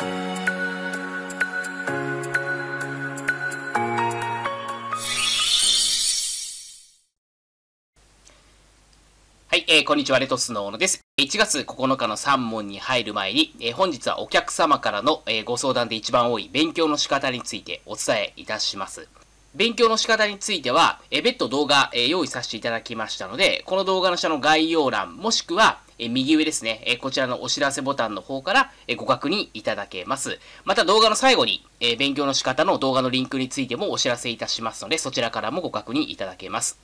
はい、えー、こんにちは、レトスの小野です。1月9日の3問に入る前に、えー、本日はお客様からの、えー、ご相談で一番多い勉強の仕方についてお伝えいたします。勉強の仕方については、え別途動画、え用意させていただきましたので、この動画の下の概要欄、もしくは、え右上ですね、えこちらのお知らせボタンの方から、えご確認いただけます。また動画の最後に、え勉強の仕方の動画のリンクについてもお知らせいたしますので、そちらからもご確認いただけます。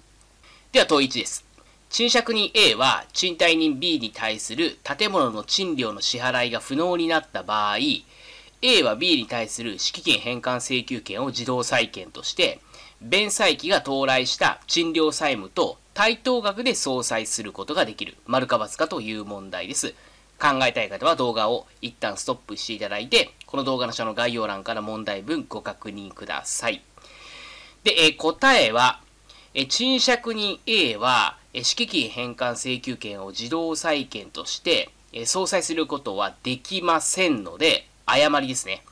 では、問1です。賃借人 A は賃貸人 B に対する建物の賃料の支払いが不能になった場合、A は B に対する敷金返還請求権を自動債権として、弁済期が到来した賃料債務と対等額で相殺することができる。丸か×かという問題です。考えたい方は動画を一旦ストップしていただいて、この動画の下の概要欄から問題文ご確認ください。で、え答えは、え賃借人 A は、え敷金返還請求権を自動債権として、え相殺することはできませんので、誤りですね。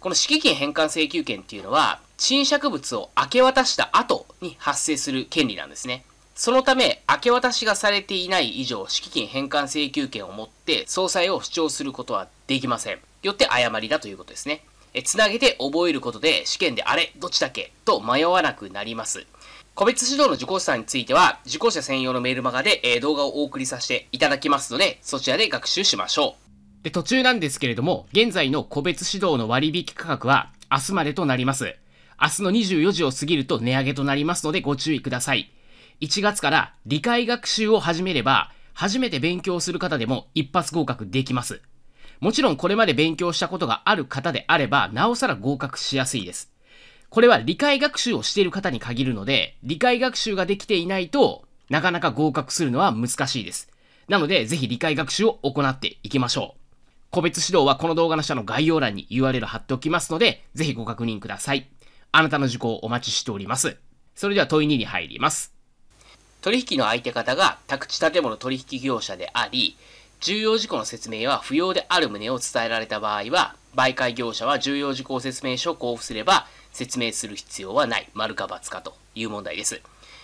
この敷金返還請求権っていうのは、新借物を明け渡した後に発生する権利なんですね。そのため、明け渡しがされていない以上、敷金返還請求権を持って、総裁を主張することはできません。よって誤りだということですね。え、つなげて覚えることで、試験であれ、どっちだっけと迷わなくなります。個別指導の受講者さんについては、受講者専用のメールマガで、え動画をお送りさせていただきますので、そちらで学習しましょう。で、途中なんですけれども、現在の個別指導の割引価格は、明日までとなります。明日の24時を過ぎると値上げとなりますのでご注意ください。1月から理解学習を始めれば、初めて勉強する方でも一発合格できます。もちろんこれまで勉強したことがある方であれば、なおさら合格しやすいです。これは理解学習をしている方に限るので、理解学習ができていないとなかなか合格するのは難しいです。なので、ぜひ理解学習を行っていきましょう。個別指導はこの動画の下の概要欄に URL 貼っておきますので、ぜひご確認ください。あなたの受講お待ちしております。それでは問い2に入ります。取引の相手方が宅地建物取引業者であり、重要事項の説明は不要である旨を伝えられた場合は、媒介業者は重要事項説明書を交付すれば、説明する必要はない。丸か×かという問題です。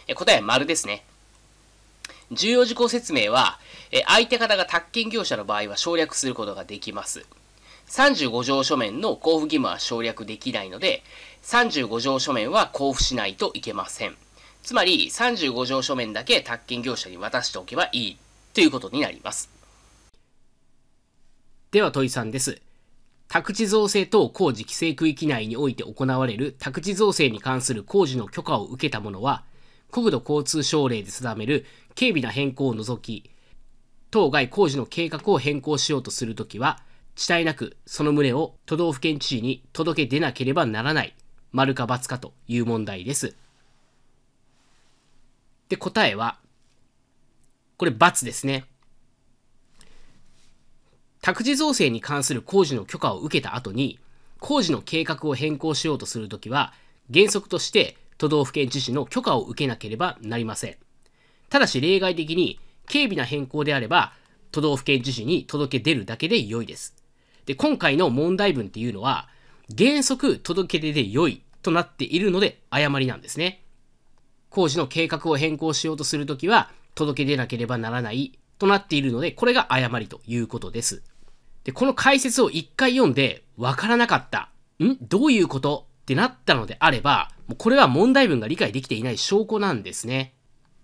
え答えは丸ですね。重要事項説明は、え相手方が宅建業者の場合は省略することができます。35条書面の交付義務は省略できないので、35条書面は交付しないといけません。つまり、35条書面だけ宅建業者に渡しておけばいいということになります。では、問いさんです。宅地造成等工事規制区域内において行われる宅地造成に関する工事の許可を受けた者は、国土交通省令で定める軽微な変更を除き、当該工事の計画を変更しようとするときは、遅滞なくその旨を都道府県知事に届け出なければならない、丸か×かという問題です。で、答えは、これ×ですね。宅地造成に関する工事の許可を受けた後に、工事の計画を変更しようとするときは、原則として都道府県知事の許可を受けなければなりません。ただし例外的に、軽微な変更であれば、都道府県知事に届け出るだけで良いです。で、今回の問題文っていうのは、原則届け出で良いとなっているので誤りなんですね。工事の計画を変更しようとするときは、届け出なければならないとなっているので、これが誤りということです。で、この解説を一回読んで、わからなかった。んどういうことってなったのであれば、もうこれは問題文が理解できていない証拠なんですね。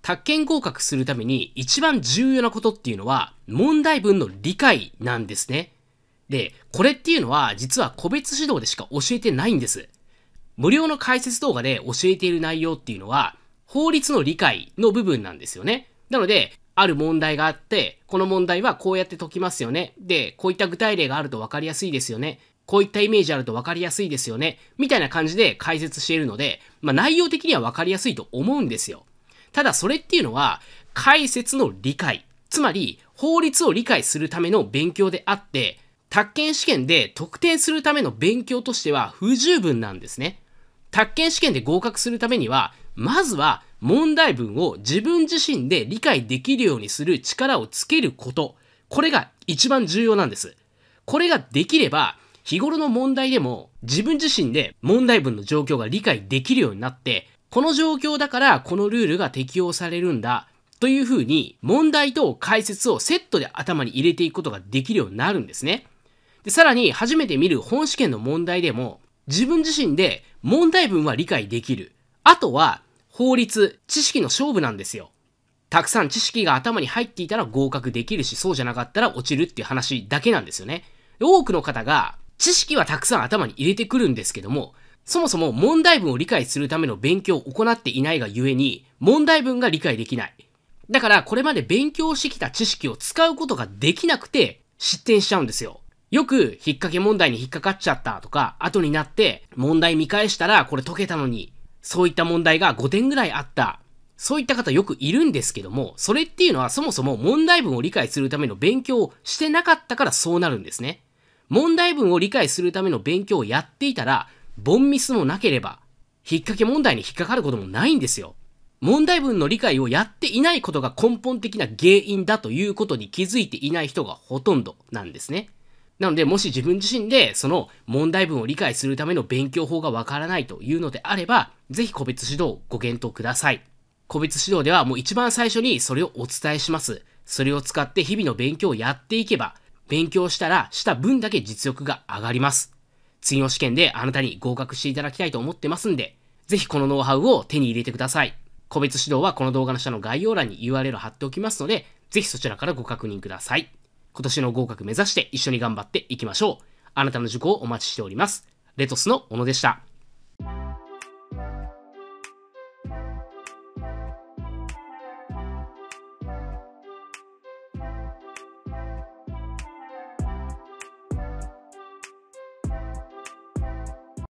宅建合格するために一番重要なことっていうのは問題文の理解なんですね。で、これっていうのは実は個別指導でしか教えてないんです。無料の解説動画で教えている内容っていうのは、法律の理解の部分なんですよね。なので、ある問題があって、この問題はこうやって解きますよね。で、こういった具体例があると分かりやすいですよね。こういったイメージあると分かりやすいですよね。みたいな感じで解説しているので、まあ内容的には分かりやすいと思うんですよ。ただそれっていうのは、解説の理解。つまり、法律を理解するための勉強であって、宅建試験で得点するための勉強としては不十分なんですね。宅建試験で合格するためには、まずは問題文を自分自身で理解できるようにする力をつけること。これが一番重要なんです。これができれば、日頃の問題でも自分自身で問題文の状況が理解できるようになって、この状況だからこのルールが適用されるんだというふうに問題と解説をセットで頭に入れていくことができるようになるんですね。で、さらに初めて見る本試験の問題でも、自分自身で問題文は理解できる。あとは、法律、知識の勝負なんですよ。たくさん知識が頭に入っていたら合格できるし、そうじゃなかったら落ちるっていう話だけなんですよね。多くの方が、知識はたくさん頭に入れてくるんですけども、そもそも問題文を理解するための勉強を行っていないがゆえに、問題文が理解できない。だから、これまで勉強してきた知識を使うことができなくて、失点しちゃうんですよ。よく引っ掛け問題に引っかかっちゃったとか、後になって問題見返したらこれ解けたのに、そういった問題が5点ぐらいあった。そういった方よくいるんですけども、それっていうのはそもそも問題文を理解するための勉強をしてなかったからそうなるんですね。問題文を理解するための勉強をやっていたら、ボンミスもなければ、引っ掛け問題に引っかかることもないんですよ。問題文の理解をやっていないことが根本的な原因だということに気づいていない人がほとんどなんですね。なので、もし自分自身でその問題文を理解するための勉強法がわからないというのであれば、ぜひ個別指導をご検討ください。個別指導ではもう一番最初にそれをお伝えします。それを使って日々の勉強をやっていけば、勉強したらした分だけ実力が上がります。次の試験であなたに合格していただきたいと思ってますんで、ぜひこのノウハウを手に入れてください。個別指導はこの動画の下の概要欄に URL を貼っておきますので、ぜひそちらからご確認ください。今年の合格目指して一緒に頑張っていきましょう。あなたの受講をお待ちしております。レトスの小野でした。